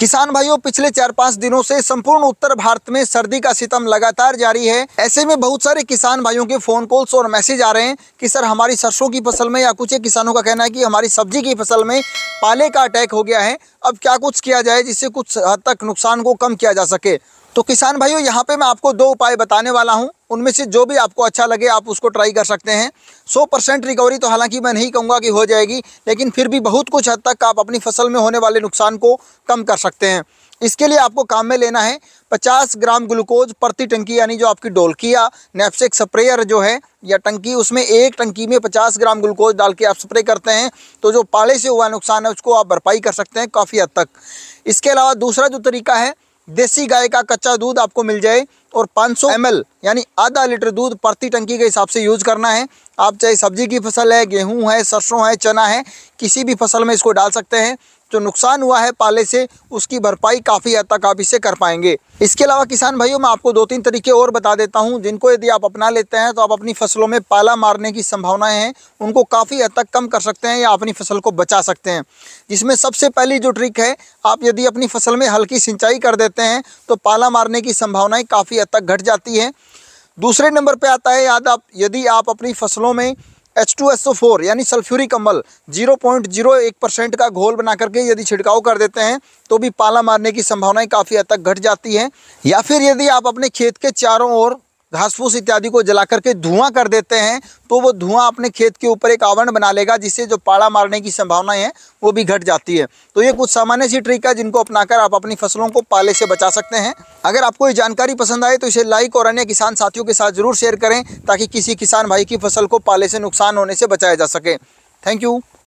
किसान भाइयों पिछले चार पांच दिनों से संपूर्ण उत्तर भारत में सर्दी का सितम लगातार जारी है ऐसे में बहुत सारे किसान भाइयों के फोन कॉल्स और मैसेज आ रहे हैं कि सर हमारी सरसों की फसल में या कुछ किसानों का कहना है कि हमारी सब्जी की फसल में पाले का अटैक हो गया है अब क्या कुछ किया जाए जिससे कुछ हद तक नुकसान को कम किया जा सके तो किसान भाइयों यहाँ पे मैं आपको दो उपाय बताने वाला हूँ उनमें से जो भी आपको अच्छा लगे आप उसको ट्राई कर सकते हैं 100 परसेंट रिकवरी तो हालांकि मैं नहीं कहूँगा कि हो जाएगी लेकिन फिर भी बहुत कुछ हद तक आप अपनी फसल में होने वाले नुकसान को कम कर सकते हैं इसके लिए आपको काम में लेना है 50 ग्राम ग्लूकोज प्रति टंकी यानी जो आपकी डोलकी या नेपसेक स्प्रेयर जो है या टंकी उसमें एक टंकी में 50 ग्राम ग्लूकोज डाल के आप स्प्रे करते हैं तो जो पाले से हुआ नुकसान है उसको आप भरपाई कर सकते हैं काफ़ी हद तक इसके अलावा दूसरा जो तरीका है देसी गाय का कच्चा दूध आपको मिल जाए और 500 सौ यानी आधा लीटर दूध प्रति टंकी के हिसाब से यूज़ करना है आप चाहे सब्जी की फसल है गेहूं है सरसों है चना है किसी भी फसल में इसको डाल सकते हैं जो नुकसान हुआ है पाले से उसकी भरपाई काफ़ी हद तक आप इसे कर पाएंगे इसके अलावा किसान भाइयों मैं आपको दो तीन तरीके और बता देता हूं जिनको यदि आप अपना लेते हैं तो आप अपनी फसलों में पाला मारने की संभावनाएं हैं उनको काफ़ी हद तक कम कर सकते हैं या अपनी फसल को बचा सकते हैं जिसमें सबसे पहली जो ट्रिक है आप यदि अपनी फसल में हल्की सिंचाई कर देते हैं तो पाला मारने की संभावनाएँ काफ़ी हद तक घट जाती है दूसरे नंबर पे आता है याद आप यदि आप अपनी फसलों में H two S O four यानी सल्फ्यूरिक अम्बल जीरो पॉइंट जीरो एक परसेंट का घोल बना करके यदि छिड़काव कर देते हैं तो भी पाला मारने की संभावनाएं काफ़ी हद तक घट जाती हैं या फिर यदि आप अपने खेत के चारों ओर घास फूस इत्यादि को जला करके धुआं कर देते हैं तो वो धुआं अपने खेत के ऊपर एक आवरण बना लेगा जिससे जो पाड़ा मारने की संभावनाएं हैं वो भी घट जाती है तो ये कुछ सामान्य सी ट्रिक है जिनको अपनाकर आप अपनी फसलों को पाले से बचा सकते हैं अगर आपको ये जानकारी पसंद आए तो इसे लाइक और अन्य किसान साथियों के साथ जरूर शेयर करें ताकि किसी किसान भाई की फसल को पाले से नुकसान होने से बचाया जा सके थैंक यू